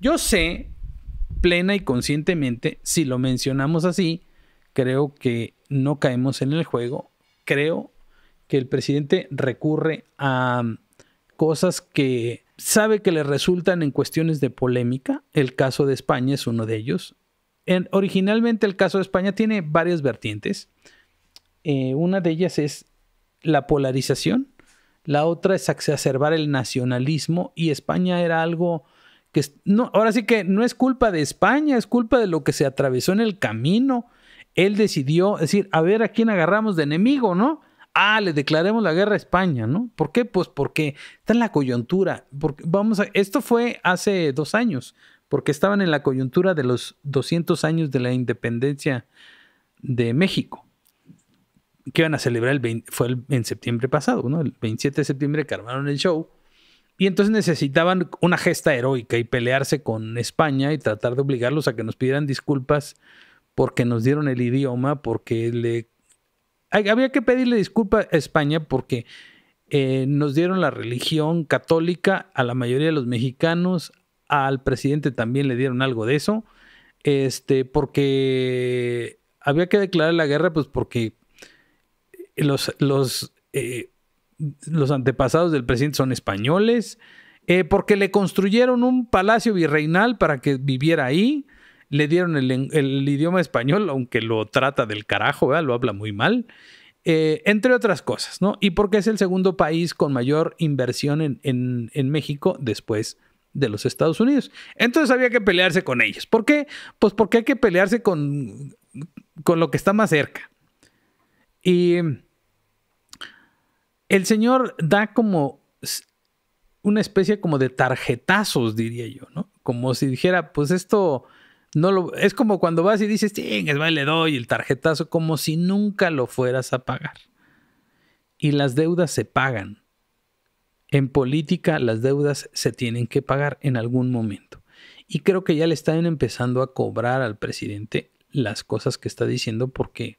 Yo sé plena y conscientemente, si lo mencionamos así, creo que no caemos en el juego. Creo que el presidente recurre a um, cosas que sabe que le resultan en cuestiones de polémica. El caso de España es uno de ellos. originalmente el caso de España tiene varias vertientes. Eh, una de ellas es la polarización, la otra es exacerbar el nacionalismo y España era algo que no, ahora sí que no es culpa de España, es culpa de lo que se atravesó en el camino. Él decidió decir, a ver a quién agarramos de enemigo, ¿no? Ah, le declaremos la guerra a España, ¿no? ¿Por qué? Pues porque está en la coyuntura. Porque vamos a, esto fue hace dos años, porque estaban en la coyuntura de los 200 años de la independencia de México, que iban a celebrar el 20, fue en septiembre pasado, ¿no? El 27 de septiembre que armaron el show y entonces necesitaban una gesta heroica y pelearse con España y tratar de obligarlos a que nos pidieran disculpas porque nos dieron el idioma, porque le... Había que pedirle disculpas a España porque eh, nos dieron la religión católica a la mayoría de los mexicanos, al presidente también le dieron algo de eso, este, porque había que declarar la guerra, pues porque los, eh, los antepasados del presidente son españoles, eh, porque le construyeron un palacio virreinal para que viviera ahí, le dieron el, idioma español, aunque lo trata del carajo, lo habla muy mal, eh, entre otras cosas, ¿no? Y porque es el segundo país con mayor inversión en, México después de los Estados Unidos. Entonces había que pelearse con ellos. ¿Por qué? Pues porque hay que pelearse con, con lo que está más cerca. Y el Señor da como una especie como de tarjetazos, diría yo, ¿no? Como si dijera, pues esto no lo... Es como cuando vas y dices, es vale, le doy el tarjetazo, como si nunca lo fueras a pagar. Y las deudas se pagan. En política las deudas se tienen que pagar en algún momento. Y creo que ya le están empezando a cobrar al presidente las cosas que está diciendo porque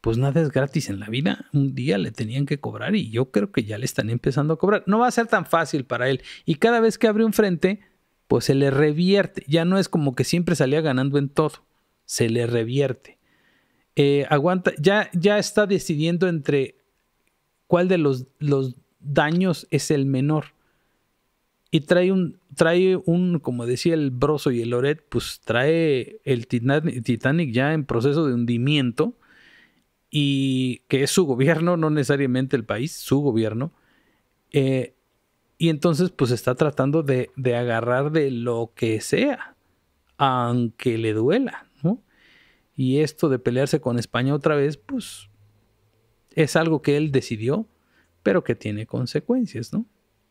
pues nada es gratis en la vida. Un día le tenían que cobrar y yo creo que ya le están empezando a cobrar. No va a ser tan fácil para él. Y cada vez que abre un frente, pues se le revierte. Ya no es como que siempre salía ganando en todo. Se le revierte. Eh, aguanta, ya, ya está decidiendo entre cuál de los, los daños es el menor. Y trae un, trae un, como decía el Broso y el Loret, pues trae el Titanic ya en proceso de hundimiento y que es su gobierno, no necesariamente el país, su gobierno. Eh, y entonces pues está tratando de, agarrar de lo que sea, aunque le duela, ¿no? Y esto de pelearse con España otra vez, pues es algo que él decidió, pero que tiene consecuencias, ¿no?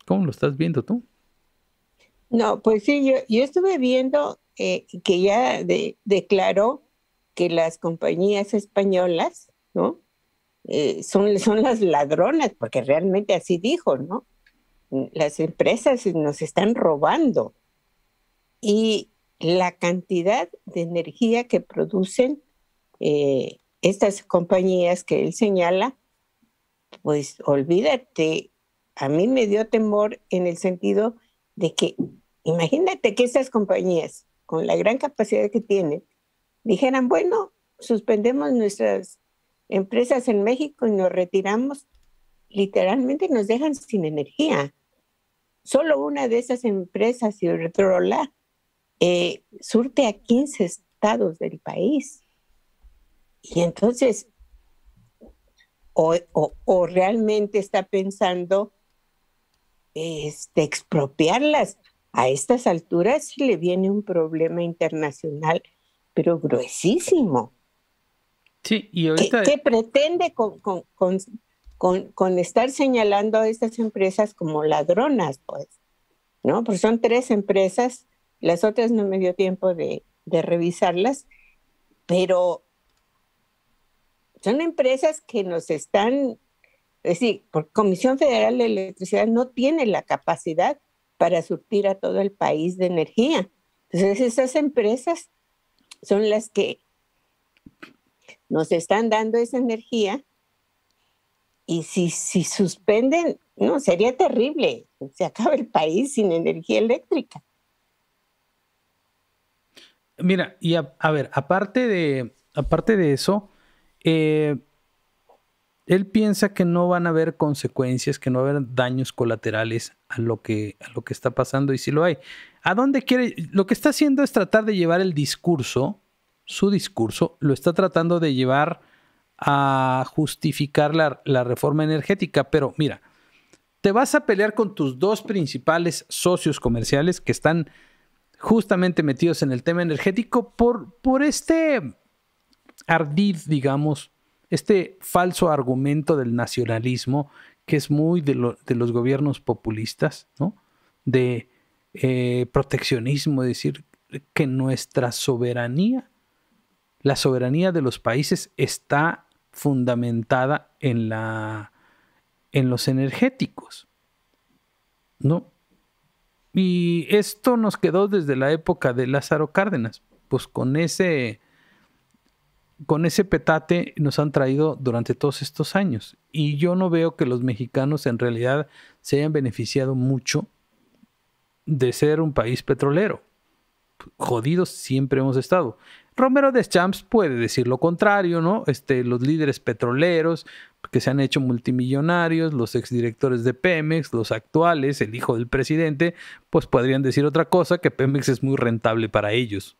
¿Cómo lo estás viendo tú? No, pues sí, yo, estuve viendo eh, que ya declaró que las compañías españolas ¿no? Eh, son, son las ladronas, porque realmente así dijo, ¿no? Las empresas nos están robando. Y la cantidad de energía que producen eh, estas compañías que él señala, pues olvídate, a mí me dio temor en el sentido de que, imagínate que estas compañías, con la gran capacidad que tienen, dijeran, bueno, suspendemos nuestras empresas en México y nos retiramos, literalmente nos dejan sin energía. Solo una de esas empresas, Iberdrola, eh, surte a 15 estados del país. Y entonces, o, realmente está pensando este, expropiarlas. A estas alturas le viene un problema internacional, pero gruesísimo y ¿Qué, pretende con, con, con, con, estar señalando a estas empresas como ladronas, pues? ¿No? Porque son tres empresas, las otras no me dio tiempo de, de revisarlas, pero son empresas que nos están, es decir, por Comisión Federal de Electricidad no tiene la capacidad para surtir a todo el país de energía. Entonces esas empresas son las que nos están dando esa energía y si, si suspenden, no, sería terrible. Se acaba el país sin energía eléctrica. Mira, y a, ver, aparte de, aparte de eso, eh, él piensa que no van a haber consecuencias, que no va a haber daños colaterales a lo que, a lo que está pasando y si lo hay. ¿A dónde quiere? Lo que está haciendo es tratar de llevar el discurso su discurso lo está tratando de llevar a justificar la, reforma energética. Pero mira, te vas a pelear con tus dos principales socios comerciales que están justamente metidos en el tema energético por, por este ardiz, digamos, este falso argumento del nacionalismo que es muy de, los gobiernos populistas, ¿no? De proteccionismo, eh, proteccionismo, decir que nuestra soberanía la soberanía de los países está fundamentada en, los energéticos. ¿No? Y esto nos quedó desde la época de Lázaro Cárdenas. Pues con ese, con ese petate nos han traído durante todos estos años. Y yo no veo que los mexicanos en realidad se hayan beneficiado mucho de ser un país petrolero. Jodidos siempre hemos estado. Romero Deschamps puede decir lo contrario, ¿no? Este, los líderes petroleros que se han hecho multimillonarios, los exdirectores de Pemex, los actuales, el hijo del presidente, pues podrían decir otra cosa, que Pemex es muy rentable para ellos.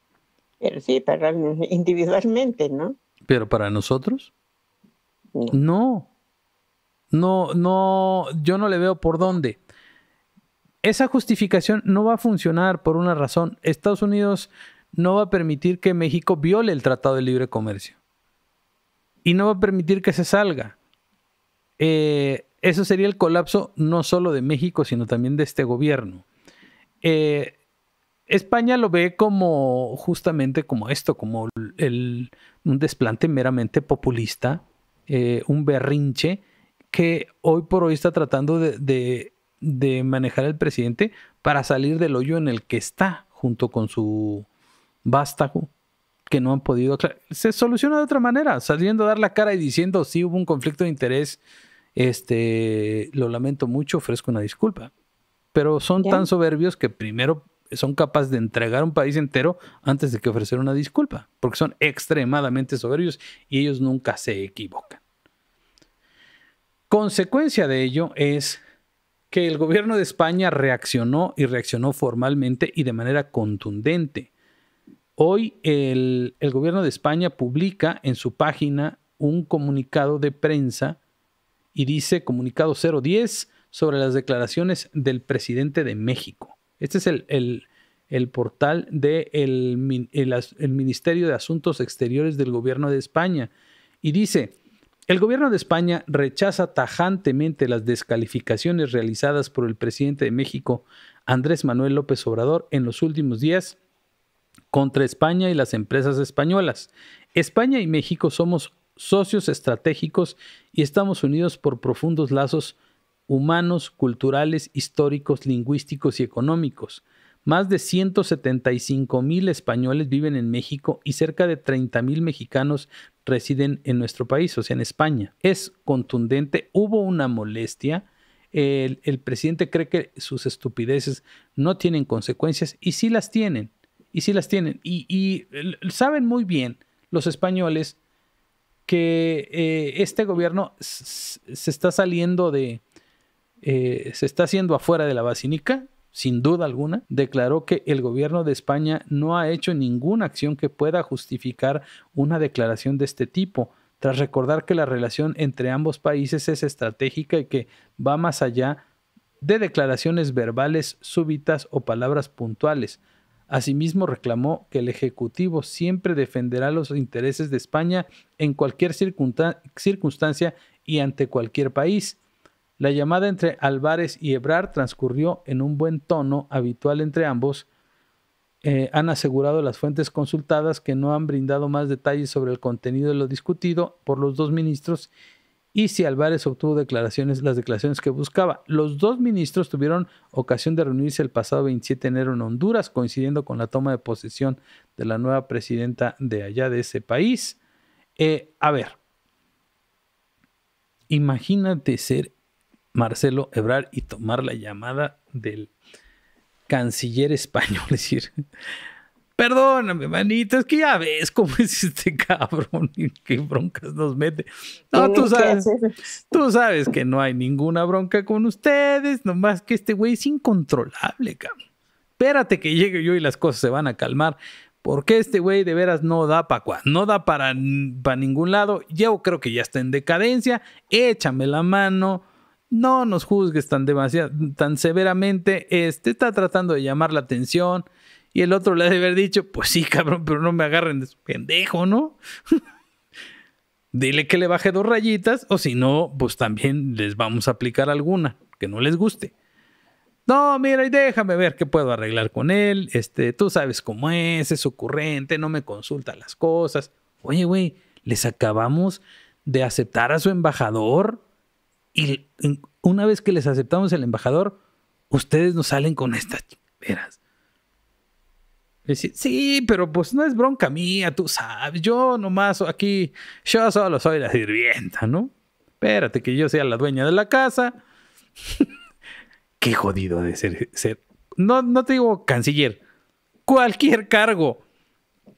Pero sí, para individualmente, ¿no? Pero para nosotros? no. No, no, yo no le veo por dónde. Esa justificación no va a funcionar por una razón. Estados Unidos no va a permitir que México viole el Tratado de Libre Comercio. Y no va a permitir que se salga. Eh, eso sería el colapso no solo de México, sino también de este gobierno. Eh, España lo ve como justamente como esto, como un desplante meramente populista, eh, un berrinche que hoy por hoy está tratando de, de manejar el presidente para salir del hoyo en el que está junto con su vástago que no han podido Se soluciona de otra manera, saliendo a dar la cara y diciendo, sí hubo un conflicto de interés, este, lo lamento mucho, ofrezco una disculpa. Pero son tan soberbios que primero son capaces de entregar un país entero antes de que ofrecer una disculpa, porque son extremadamente soberbios y ellos nunca se equivocan. Consecuencia de ello es que el gobierno de España reaccionó y reaccionó formalmente y de manera contundente Hoy el, gobierno de España publica en su página un comunicado de prensa y dice comunicado 010 sobre las declaraciones del presidente de México. Este es el, portal del de Ministerio de Asuntos Exteriores del Gobierno de España. Y dice, el Gobierno de España rechaza tajantemente las descalificaciones realizadas por el presidente de México, Andrés Manuel López Obrador, en los últimos días contra España y las empresas españolas. España y México somos socios estratégicos y estamos unidos por profundos lazos humanos, culturales, históricos, lingüísticos y económicos. Más de 175 mil españoles viven en México y cerca de 30 mil mexicanos residen en nuestro país, o sea, en España. Es contundente, hubo una molestia. El, presidente cree que sus estupideces no tienen consecuencias y sí las tienen. Y sí las tienen. Y, saben muy bien los españoles que eh, este gobierno se está saliendo de... Eh, se está haciendo afuera de la basílica, sin duda alguna, declaró que el gobierno de España no ha hecho ninguna acción que pueda justificar una declaración de este tipo, tras recordar que la relación entre ambos países es estratégica y que va más allá de declaraciones verbales súbitas o palabras puntuales. Asimismo, reclamó que el Ejecutivo siempre defenderá los intereses de España en cualquier circunstancia y ante cualquier país. La llamada entre Álvarez y Ebrard transcurrió en un buen tono habitual entre ambos. Eh, han asegurado las fuentes consultadas que no han brindado más detalles sobre el contenido de lo discutido por los dos ministros y si Álvarez obtuvo declaraciones, las declaraciones que buscaba. Los dos ministros tuvieron ocasión de reunirse el pasado 27 de enero en Honduras, coincidiendo con la toma de posesión de la nueva presidenta de allá de ese país. Eh, a ver, imagínate ser Marcelo Ebrar y tomar la llamada del canciller español, es decir, perdóname, manito, es que ya ves cómo es este cabrón y qué broncas nos mete. No, tú sabes, tú sabes que no hay ninguna bronca con ustedes, nomás que este güey es incontrolable, cabrón. Espérate que llegue yo y las cosas se van a calmar. Porque este güey de veras no da para no da para, para ningún lado. Yo creo que ya está en decadencia. Échame la mano. No nos juzgues tan demasiado, tan severamente. Este está tratando de llamar la atención. Y el otro le ha de haber dicho, pues sí, cabrón, pero no me agarren de pendejo, ¿no? Dile que le baje dos rayitas o si no, pues también les vamos a aplicar alguna que no les guste. No, mira, y déjame ver qué puedo arreglar con él. Este, tú sabes cómo es, es ocurrente, no me consulta las cosas. Oye, güey, les acabamos de aceptar a su embajador y una vez que les aceptamos el embajador, ustedes nos salen con estas veras. Sí, pero pues no es bronca mía, tú sabes. Yo nomás aquí, yo solo soy la sirvienta, ¿no? Espérate que yo sea la dueña de la casa. Qué jodido de ser, No, no te digo canciller. Cualquier cargo,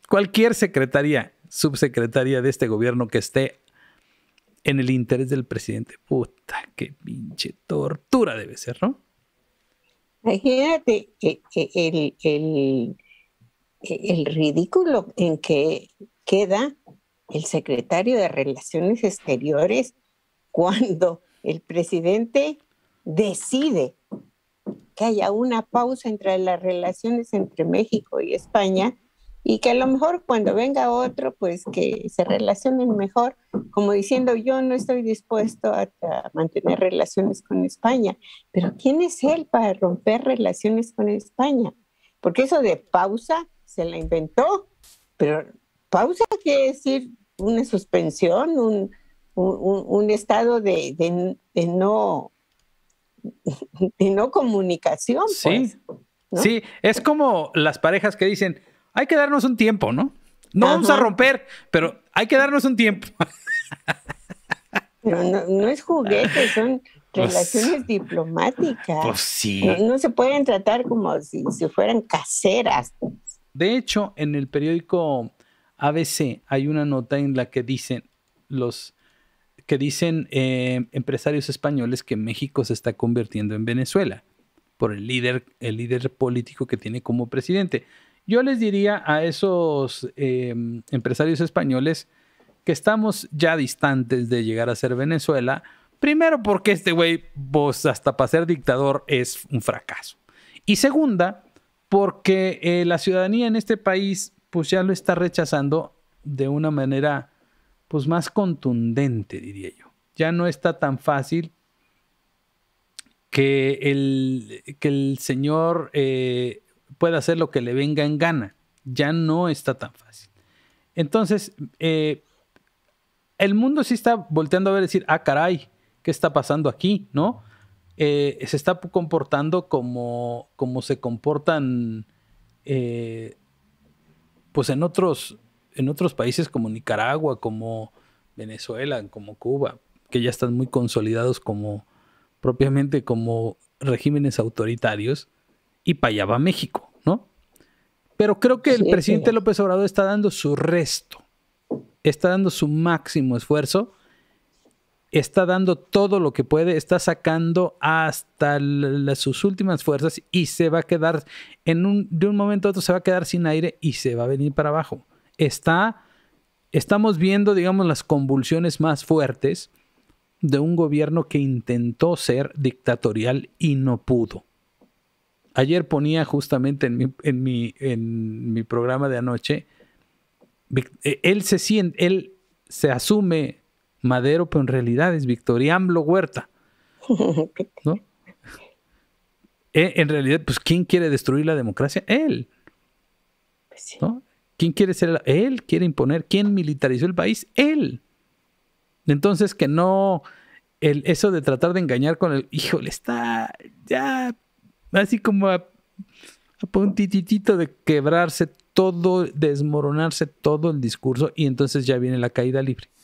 cualquier secretaría, subsecretaría de este gobierno que esté en el interés del presidente. Puta, qué pinche tortura debe ser, ¿no? Imagínate que el el ridículo en que queda el secretario de Relaciones Exteriores cuando el presidente decide que haya una pausa entre las relaciones entre México y España y que a lo mejor cuando venga otro, pues que se relacionen mejor, como diciendo yo no estoy dispuesto a, a mantener relaciones con España, pero ¿quién es él para romper relaciones con España? Porque eso de pausa se la inventó, pero pausa quiere decir una suspensión, un, estado de, no de no comunicación. Pues, sí, sí, es como las parejas que dicen, hay que darnos un tiempo, ¿no? No vamos a romper, pero hay que darnos un tiempo. no, es juguete, son pues relaciones diplomáticas. Pues sí. No, se pueden tratar como si, si fueran caseras, de hecho, en el periódico ABC hay una nota en la que dicen los que dicen eh, empresarios españoles que México se está convirtiendo en Venezuela por el líder, el líder político que tiene como presidente. Yo les diría a esos eh, empresarios españoles que estamos ya distantes de llegar a ser Venezuela, primero porque este güey, vos pues, hasta para ser dictador es un fracaso. Y segunda, porque eh, la ciudadanía en este país pues ya lo está rechazando de una manera pues más contundente, diría yo. Ya no está tan fácil que el, que el señor eh, pueda hacer lo que le venga en gana. Ya no está tan fácil. Entonces, eh, el mundo sí está volteando a ver decir, ah, caray, ¿qué está pasando aquí? ¿No? Eh, se está comportando como, se comportan eh, pues en otros, en otros países como Nicaragua, como Venezuela, como Cuba, que ya están muy consolidados como propiamente como regímenes autoritarios, y para allá va México, ¿no? Pero creo que el presidente López Obrador está dando su resto, está dando su máximo esfuerzo está dando todo lo que puede, está sacando hasta sus últimas fuerzas y se va a quedar, en un, de un momento a otro se va a quedar sin aire y se va a venir para abajo. Está, estamos viendo, digamos, las convulsiones más fuertes de un gobierno que intentó ser dictatorial y no pudo. Ayer ponía justamente en mi, en mi, en mi programa de anoche, eh, él se siente, él se asume Madero, pero en realidad es Victoria Lo Huerta. ¿No? Eh, en realidad, pues, ¿quién quiere destruir la democracia? Él. Pues ¿No? ¿Quién quiere ser? Él quiere imponer. ¿Quién militarizó el país? Él. Entonces, que no. El, eso de tratar de engañar con el. Híjole, está ya así como a, a puntititito de quebrarse todo, desmoronarse todo el discurso y entonces ya viene la caída libre.